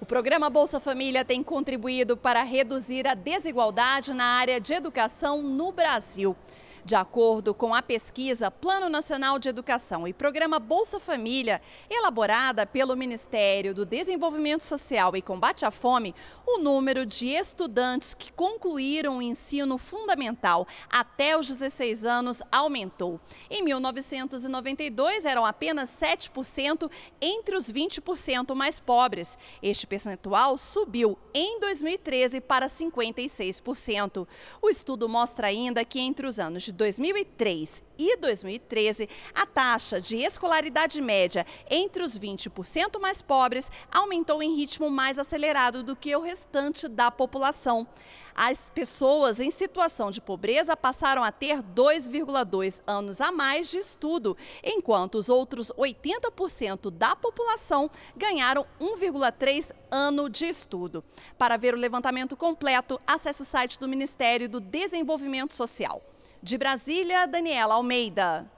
O programa Bolsa Família tem contribuído para reduzir a desigualdade na área de educação no Brasil. De acordo com a pesquisa Plano Nacional de Educação e Programa Bolsa Família, elaborada pelo Ministério do Desenvolvimento Social e Combate à Fome, o número de estudantes que concluíram o ensino fundamental até os 16 anos aumentou. Em 1992, eram apenas 7% entre os 20% mais pobres. Este percentual subiu em 2013 para 56%. O estudo mostra ainda que entre os anos de de 2003 e 2013, a taxa de escolaridade média entre os 20% mais pobres aumentou em ritmo mais acelerado do que o restante da população. As pessoas em situação de pobreza passaram a ter 2,2 anos a mais de estudo, enquanto os outros 80% da população ganharam 1,3 ano de estudo. Para ver o levantamento completo, acesse o site do Ministério do Desenvolvimento Social. De Brasília, Daniela Almeida.